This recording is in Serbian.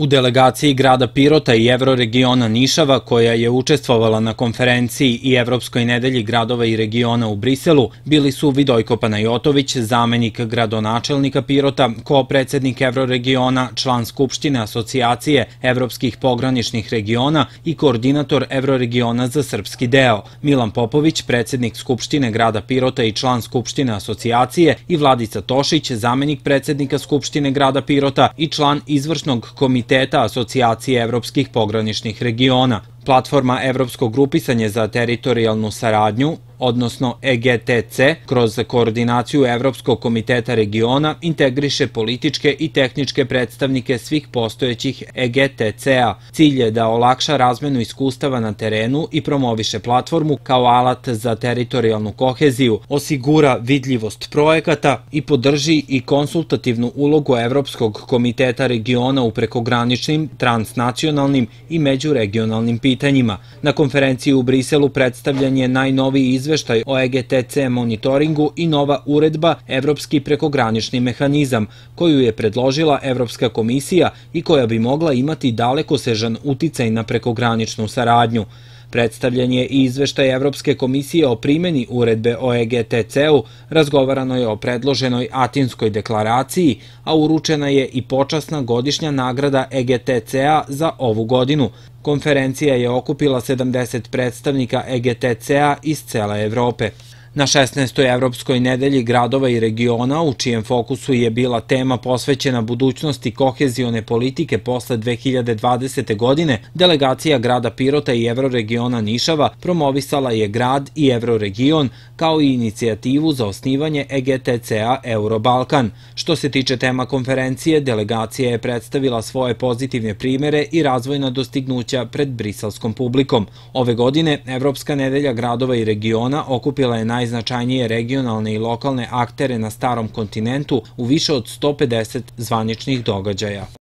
U delegaciji grada Pirota i Evroregiona Nišava, koja je učestvovala na konferenciji i Evropskoj nedelji gradova i regiona u Briselu, bili su Vidojko Panajotović, zamenik gradonačelnika Pirota, ko predsednik Evroregiona, član Skupštine asocijacije Evropskih pograničnih regiona i koordinator Evroregiona za srpski deo, Milan Popović, predsednik Skupštine grada Pirota i član Skupštine asocijacije i Vladica Tošić, zamenik predsednika Skupštine grada Pirota i član izvršnog komiteta komiteta Asocijacije evropskih pograničnih regiona. Platforma Evropsko grupisanje za teritorijalnu saradnju odnosno EGTC, kroz koordinaciju Evropskog komiteta regiona integriše političke i tehničke predstavnike svih postojećih EGTC-a. Cilj je da olakša razmenu iskustava na terenu i promoviše platformu kao alat za teritorijalnu koheziju, osigura vidljivost projekata i podrži i konsultativnu ulogu Evropskog komiteta regiona u prekograničnim, transnacionalnim i međuregionalnim pitanjima. Na konferenciji u Briselu predstavljan je najnoviji izvek izveštaj o EGTC monitoringu i nova uredba Evropski prekogranični mehanizam, koju je predložila Evropska komisija i koja bi mogla imati daleko sežan uticaj na prekograničnu saradnju. Predstavljen je i izveštaj Evropske komisije o primjeni uredbe o EGTC-u, razgovarano je o predloženoj Atinskoj deklaraciji, a uručena je i počasna godišnja nagrada EGTC-a za ovu godinu. Konferencija je okupila 70 predstavnika EGTC-a iz cele Evrope. Na 16. Evropskoj nedelji gradova i regiona, u čijem fokusu je bila tema posvećena budućnosti kohezione politike posle 2020. godine, delegacija grada Pirota i Evroregiona Nišava promovisala je grad i Evroregion kao i inicijativu za osnivanje EGTCA Eurobalkan. Što se tiče tema konferencije, delegacija je predstavila svoje pozitivne primere i razvojna dostignuća pred brisalskom publikom. Ove godine Evropska nedelja gradova i regiona okupila je najbolje najznačajnije regionalne i lokalne aktere na starom kontinentu u više od 150 zvaničnih događaja.